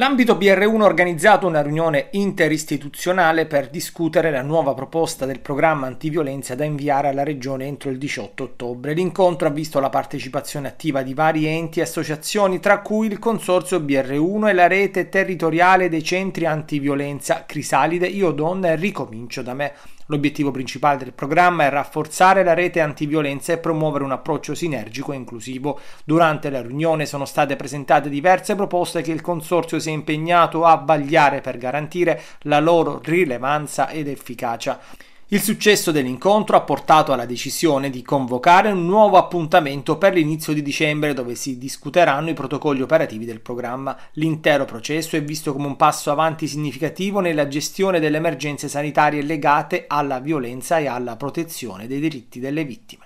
L'ambito BR1 ha organizzato una riunione interistituzionale per discutere la nuova proposta del programma antiviolenza da inviare alla Regione entro il 18 ottobre. L'incontro ha visto la partecipazione attiva di vari enti e associazioni, tra cui il Consorzio BR1 e la rete territoriale dei centri antiviolenza Crisalide, Io donne Ricomincio da me. L'obiettivo principale del programma è rafforzare la rete antiviolenza e promuovere un approccio sinergico e inclusivo. Durante la riunione sono state presentate diverse proposte che il Consorzio si è impegnato a vagliare per garantire la loro rilevanza ed efficacia. Il successo dell'incontro ha portato alla decisione di convocare un nuovo appuntamento per l'inizio di dicembre dove si discuteranno i protocolli operativi del programma. L'intero processo è visto come un passo avanti significativo nella gestione delle emergenze sanitarie legate alla violenza e alla protezione dei diritti delle vittime.